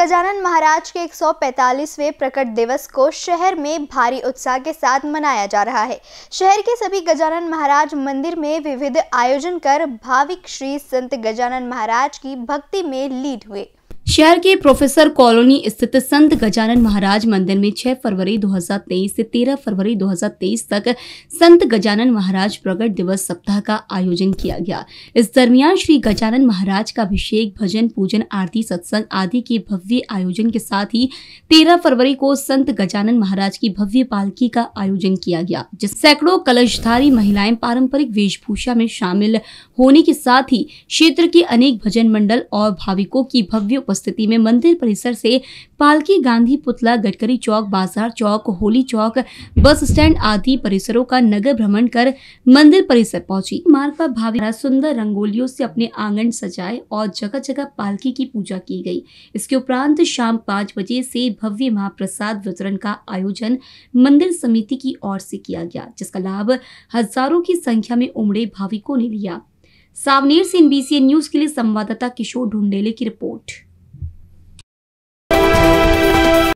गजानन महाराज के 145वें प्रकट दिवस को शहर में भारी उत्साह के साथ मनाया जा रहा है शहर के सभी गजानन महाराज मंदिर में विविध आयोजन कर भाविक श्री संत गजानन महाराज की भक्ति में लीड हुए शहर के प्रोफेसर कॉलोनी स्थित संत गजानन महाराज मंदिर में 6 फरवरी 2023 से 13 फरवरी 2023 तक संत गजानन महाराज प्रकट दिवस सप्ताह का आयोजन किया गया इस दरमियान श्री गजानन महाराज का अभिषेक भजन पूजन आरती सत्संग आदि के भव्य आयोजन के साथ ही 13 फरवरी को संत गजानन महाराज की भव्य पालकी का आयोजन किया गया जिस सैकड़ों कलशधारी महिलाएं पारंपरिक वेशभूषा में शामिल होने के साथ ही क्षेत्र के अनेक भजन मंडल और भाविकों की भव्य उपस्थिति में मंदिर परिसर से पालकी गांधी पुतला गडकरी चौक बाजार चौक होली चौक बस स्टैंड आदि परिसरों का नगर भ्रमण कर मंदिर परिसर पहुंची मार्ग पर भावी सुंदर रंगोलियों से अपने आंगन सजाए और जगह जगह पालकी की पूजा की गई इसके उपरांत शाम पाँच बजे से भव्य महाप्रसाद वितरण का आयोजन मंदिर समिति की ओर से किया गया जिसका लाभ हजारों की संख्या में उमड़े भाविकों ने लिया सावनेर से एनबीसी न्यूज के लिए संवाददाता किशोर ढूंढेले की रिपोर्ट